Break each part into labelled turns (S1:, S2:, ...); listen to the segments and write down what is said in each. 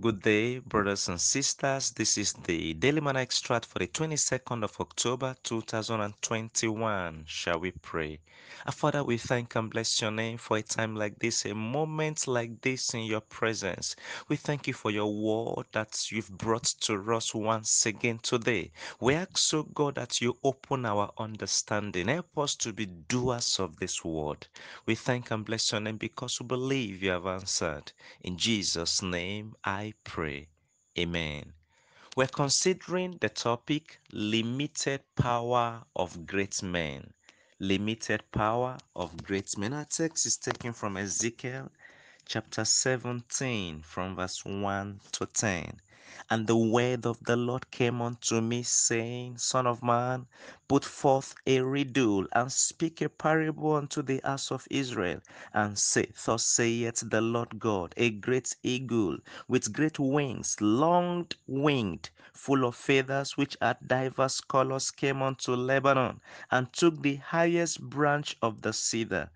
S1: Good day, brothers and sisters. This is the Daily Manna extract for the 22nd of October, 2021. Shall we pray? Our Father, we thank and bless your name for a time like this, a moment like this in your presence. We thank you for your word that you've brought to us once again today. We ask, so God, that you open our understanding. Help us to be doers of this word. We thank and bless your name because we believe you have answered. In Jesus' name, I I pray. Amen. We're considering the topic limited power of great men. Limited power of great men. Our text is taken from Ezekiel chapter 17, from verse 1 to 10. And the word of the Lord came unto me, saying, Son of man, put forth a riddle, and speak a parable unto the house of Israel, and say, Thus saith the Lord God, a great eagle, with great wings, long winged, full of feathers, which are divers colors, came unto Lebanon, and took the highest branch of the cedar.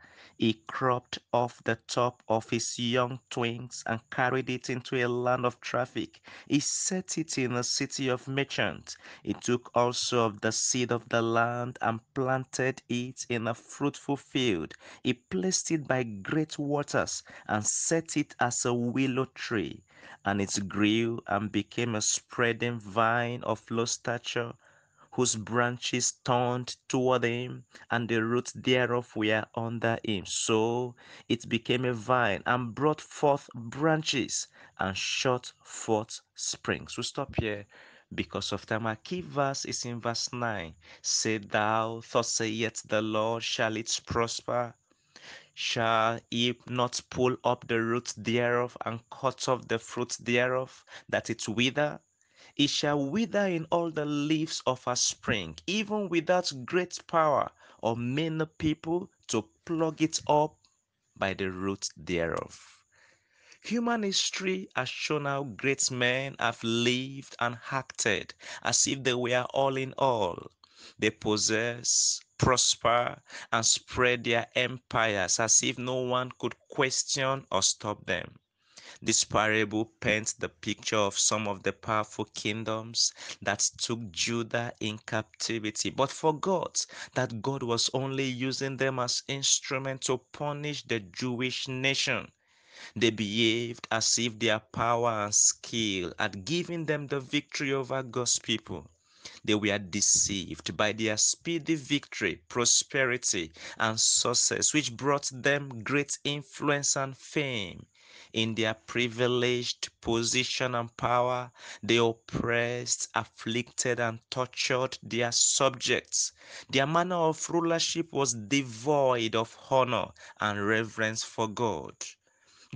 S1: He cropped off the top of his young twins and carried it into a land of traffic. He set it in a city of merchants. He took also of the seed of the land and planted it in a fruitful field. He placed it by great waters and set it as a willow tree. And it grew and became a spreading vine of low stature whose branches turned toward him, and the roots thereof were under him. So it became a vine and brought forth branches and shot forth springs. We stop here because of time. Our key verse is in verse 9. Say thou, thus saith the Lord, shall it prosper? Shall he not pull up the roots thereof and cut off the fruit thereof, that it wither? It shall wither in all the leaves of her spring, even without great power or many people to plug it up by the root thereof. Human history has shown how great men have lived and acted as if they were all in all. They possess, prosper, and spread their empires as if no one could question or stop them. This parable paints the picture of some of the powerful kingdoms that took Judah in captivity, but forgot that God was only using them as instruments to punish the Jewish nation. They behaved as if their power and skill had given them the victory over God's people. They were deceived by their speedy victory, prosperity, and success, which brought them great influence and fame in their privileged position and power, the oppressed, afflicted, and tortured their subjects. Their manner of rulership was devoid of honor and reverence for God.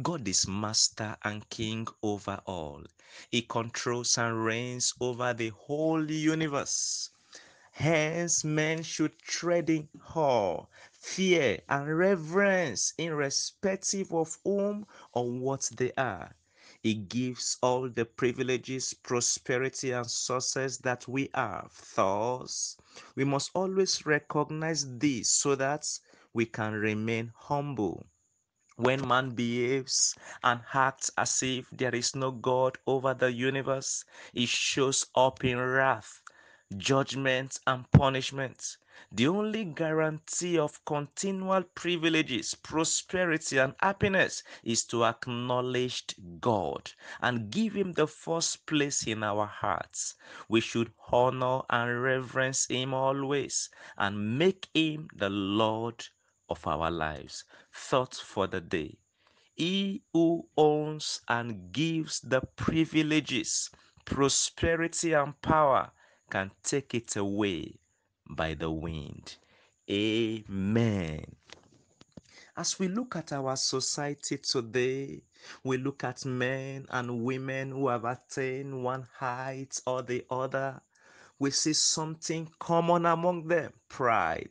S1: God is master and king over all. He controls and reigns over the whole universe. Hence, men should tread in awe, fear, and reverence, irrespective of whom or what they are. It gives all the privileges, prosperity, and success that we have. Thus, we must always recognize this so that we can remain humble. When man behaves and acts as if there is no God over the universe, it shows up in wrath judgments, and punishments. The only guarantee of continual privileges, prosperity, and happiness is to acknowledge God and give Him the first place in our hearts. We should honor and reverence Him always and make Him the Lord of our lives. Thoughts for the day. He who owns and gives the privileges, prosperity, and power can take it away by the wind. Amen. As we look at our society today, we look at men and women who have attained one height or the other. We see something common among them pride.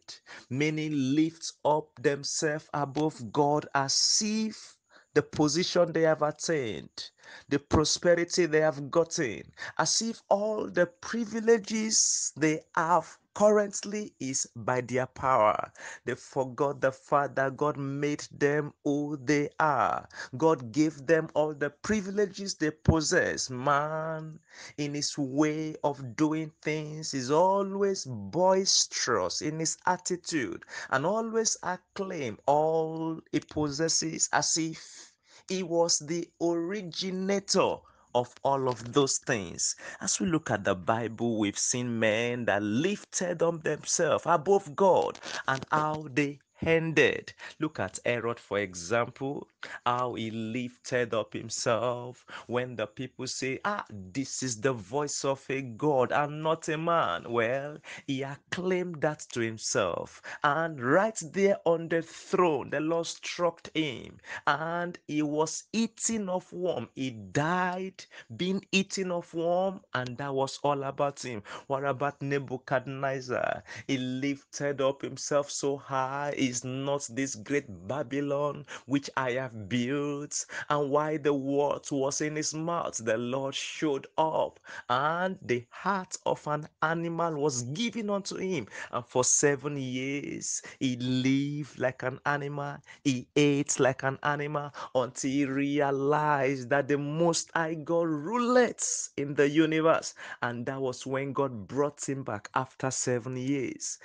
S1: Many lift up themselves above God as if the position they have attained, the prosperity they have gotten, as if all the privileges they have currently is by their power. They forgot the fact that God made them who they are. God gave them all the privileges they possess. Man, in his way of doing things, is always boisterous in his attitude and always acclaim all he possesses as if he was the originator of all of those things. As we look at the Bible, we've seen men that lifted up themselves above God and how they ended. Look at Herod, for example how he lifted up himself when the people say ah this is the voice of a god and not a man well he acclaimed that to himself and right there on the throne the lord struck him and he was eaten of worm he died being eaten of worm and that was all about him what about nebuchadnezzar he lifted up himself so high is not this great babylon which i have have built, and while the word was in his mouth, the Lord showed up, and the heart of an animal was given unto him. And for seven years he lived like an animal, he ate like an animal until he realized that the most high God rulets in the universe. And that was when God brought him back after seven years.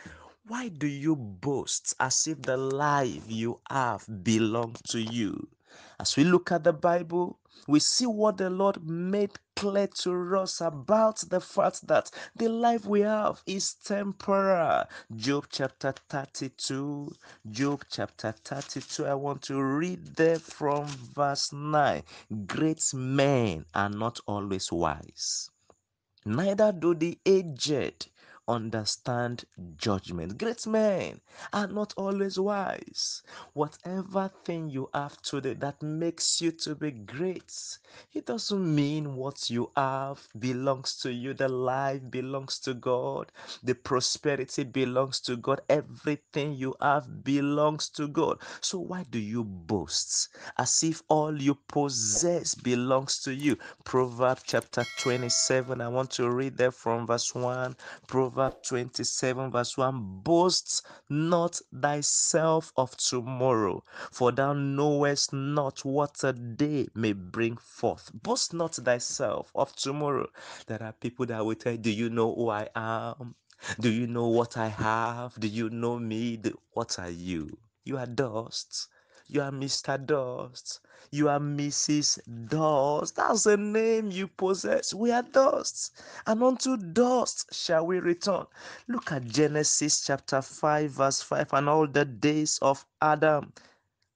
S1: Why do you boast as if the life you have belongs to you? As we look at the Bible, we see what the Lord made clear to us about the fact that the life we have is temporal. Job chapter 32. Job chapter 32. I want to read there from verse 9. Great men are not always wise, neither do the aged understand judgment. Great men are not always wise. Whatever thing you have today that makes you to be great, it doesn't mean what you have belongs to you. The life belongs to God, the prosperity belongs to God, everything you have belongs to God. So why do you boast as if all you possess belongs to you? Proverbs chapter 27, I want to read there from verse 1. Proverbs Proverbs 27, verse 1 Boast not thyself of tomorrow, for thou knowest not what a day may bring forth. Boast not thyself of tomorrow. There are people that will tell, Do you know who I am? Do you know what I have? Do you know me? What are you? You are dust. You are Mr. Dust. You are Mrs. Dust. That's the name you possess. We are dust. And unto dust shall we return. Look at Genesis chapter 5, verse 5. And all the days of Adam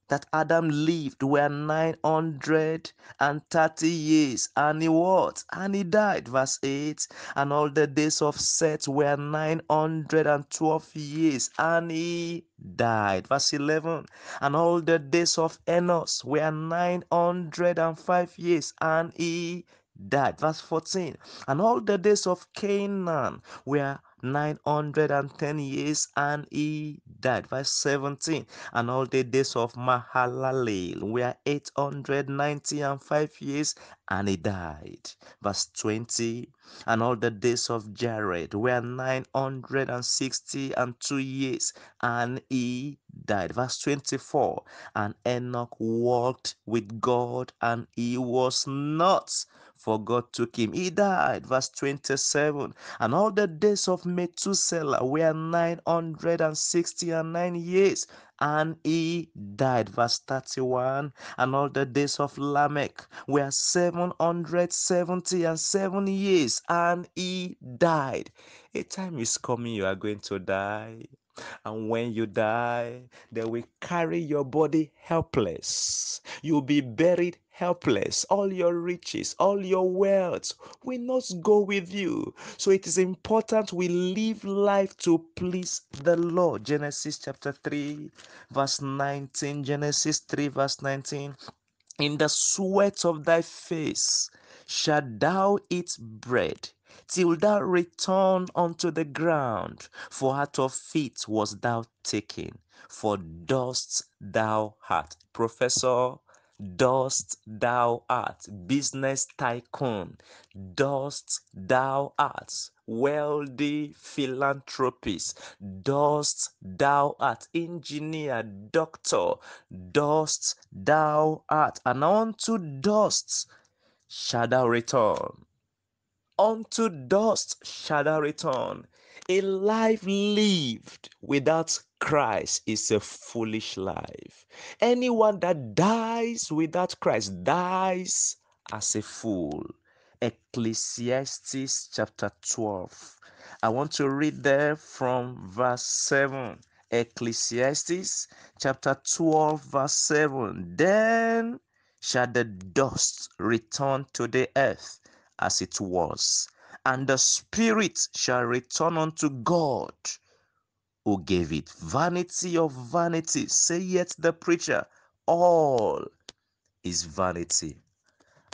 S1: that Adam lived were 930 years, and he what? And he died. Verse 8 And all the days of Seth were 912 years, and he died. Verse 11 And all the days of Enos were 905 years, and he died. Verse 14 And all the days of Canaan were 910 years and he died. Verse 17. And all the days of Mahalalel were 895 years and he died. Verse 20. And all the days of Jared were 960 and two years and he died. Verse 24. And Enoch walked with God and he was not for God took him. He died, verse 27. And all the days of Methuselah were 969 years, and he died. Verse 31. And all the days of Lamech were 770 and years, and he died. A time is coming, you are going to die. And when you die, they will carry your body helpless. You'll be buried helpless. All your riches, all your wealth will not go with you. So it is important we live life to please the Lord. Genesis chapter 3, verse 19. Genesis 3, verse 19. In the sweat of thy face shalt thou eat bread till thou return unto the ground, for out of it was thou taken, for dust thou art. Professor Dust thou art, business tycoon. Dust thou art, wealthy philanthropist. Dust thou art, engineer, doctor. Dust thou art, and unto dust shall thou return. Unto dust shall thou return. A life lived without Christ is a foolish life. Anyone that dies without Christ dies as a fool. Ecclesiastes chapter 12. I want to read there from verse 7. Ecclesiastes chapter 12, verse 7. Then shall the dust return to the earth as it was, and the spirit shall return unto God who gave it. Vanity of vanity, say yet the preacher, all is vanity.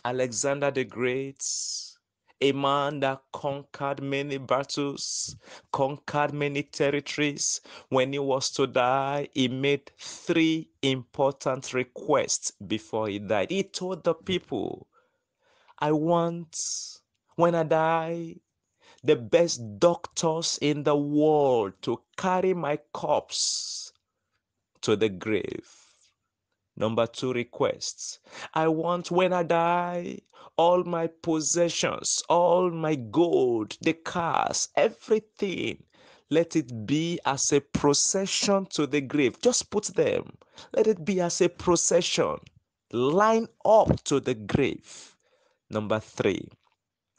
S1: Alexander the Great, a man that conquered many battles, conquered many territories. When he was to die, he made three important requests before he died. He told the people, I want, when I die, the best doctors in the world to carry my corpse to the grave. Number two requests I want when I die all my possessions, all my gold, the cars, everything. Let it be as a procession to the grave. Just put them. Let it be as a procession. Line up to the grave. Number three,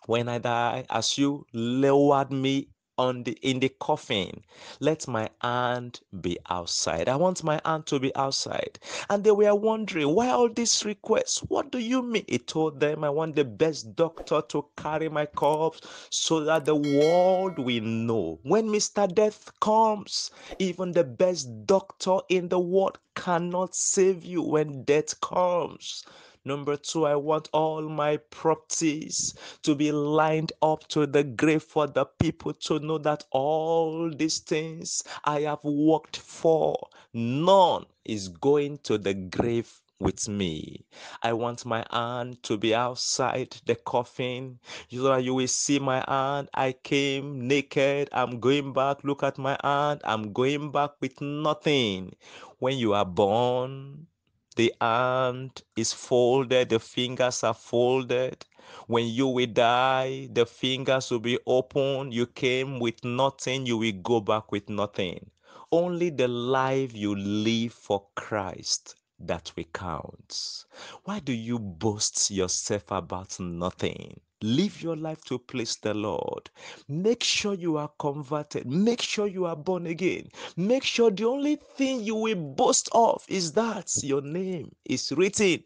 S1: when I die, as you lowered me on the in the coffin, let my hand be outside. I want my hand to be outside. And they were wondering, why all these requests? What do you mean? He told them, I want the best doctor to carry my corpse so that the world will know. When Mr. Death comes, even the best doctor in the world cannot save you when death comes. Number two, I want all my properties to be lined up to the grave for the people to know that all these things I have worked for, none is going to the grave with me. I want my hand to be outside the coffin. You know, you will see my hand. I came naked. I'm going back. Look at my hand. I'm going back with nothing. When you are born, the hand is folded, the fingers are folded. When you will die, the fingers will be open. You came with nothing, you will go back with nothing. Only the life you live for Christ that we count. Why do you boast yourself about nothing? Live your life to please the Lord. Make sure you are converted. Make sure you are born again. Make sure the only thing you will boast of is that your name is written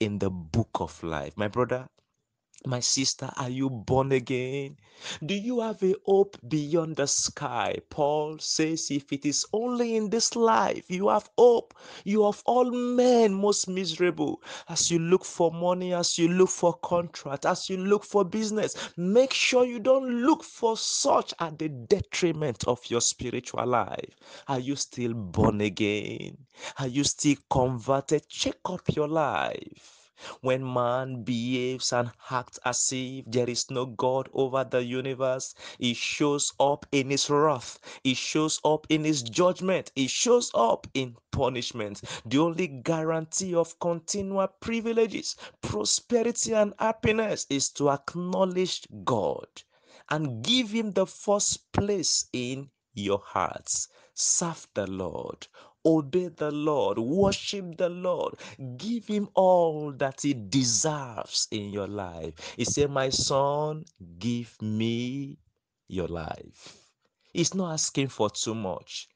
S1: in the book of life. My brother, my sister, are you born again? Do you have a hope beyond the sky? Paul says, if it is only in this life you have hope, you of all men most miserable. As you look for money, as you look for contract, as you look for business, make sure you don't look for such at the detriment of your spiritual life. Are you still born again? Are you still converted? Check up your life. When man behaves and acts as if there is no God over the universe, he shows up in his wrath, he shows up in his judgment, he shows up in punishment. The only guarantee of continual privileges, prosperity, and happiness is to acknowledge God and give him the first place in your hearts. Serve the Lord. Obey the Lord. Worship the Lord. Give him all that he deserves in your life. He said, My son, give me your life. He's not asking for too much.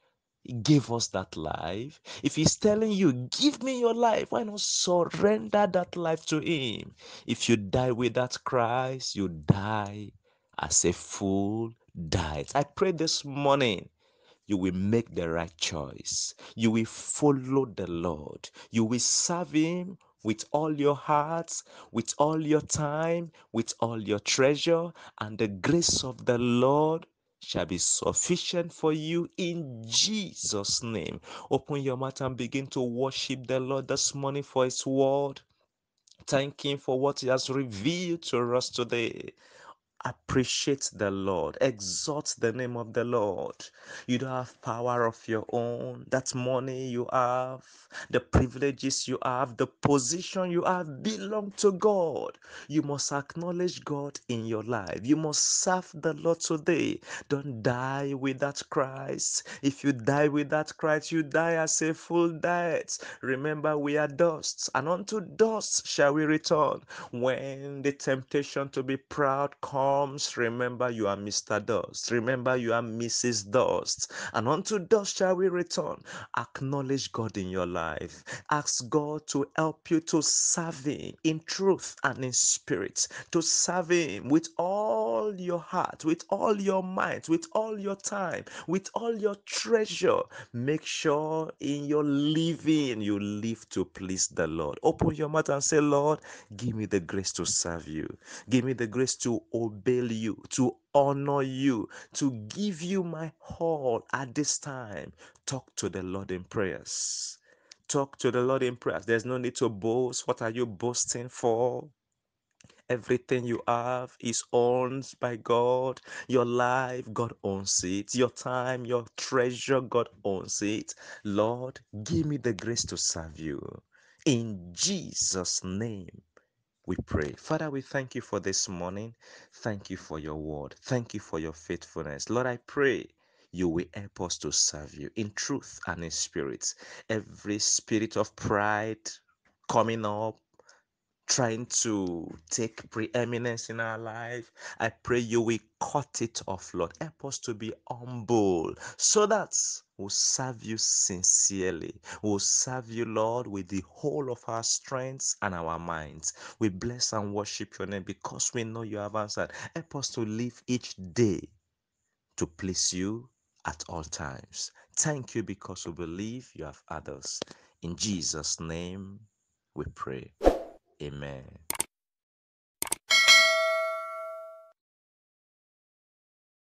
S1: He gave us that life. If He's telling you, give me your life, why not surrender that life to Him? If you die without Christ, you die as a fool dies. I pray this morning you will make the right choice. You will follow the Lord. You will serve Him with all your heart, with all your time, with all your treasure, and the grace of the Lord shall be sufficient for you in Jesus' name. Open your mouth and begin to worship the Lord this morning for His word. Thank Him for what He has revealed to us today appreciate the Lord, exalt the name of the Lord. You don't have power of your own. That money you have, the privileges you have, the position you have belong to God. You must acknowledge God in your life. You must serve the Lord today. Don't die without Christ. If you die without Christ, you die as a full diet. Remember, we are dust, and unto dust shall we return. When the temptation to be proud comes, storms, remember you are Mr. Dust. Remember you are Mrs. Dust. And unto dust shall we return. Acknowledge God in your life. Ask God to help you to serve Him in truth and in spirit, to serve Him with all all your heart, with all your mind, with all your time, with all your treasure. Make sure in your living you live to please the Lord. Open your mouth and say, Lord, give me the grace to serve you. Give me the grace to obey you, to honor you, to give you my all at this time. Talk to the Lord in prayers. Talk to the Lord in prayers. There's no need to boast. What are you boasting for? Everything you have is owned by God. Your life, God owns it. Your time, your treasure, God owns it. Lord, give me the grace to serve you. In Jesus' name, we pray. Father, we thank you for this morning. Thank you for your word. Thank you for your faithfulness. Lord, I pray you will help us to serve you in truth and in spirit. Every spirit of pride coming up, trying to take preeminence in our life. I pray you will cut it off, Lord. Help us to be humble so that we'll serve you sincerely. We'll serve you, Lord, with the whole of our strengths and our minds. We bless and worship your name because we know you have answered. Help us to live each day to please you at all times. Thank you because we believe you have others. In Jesus' name, we pray. Amen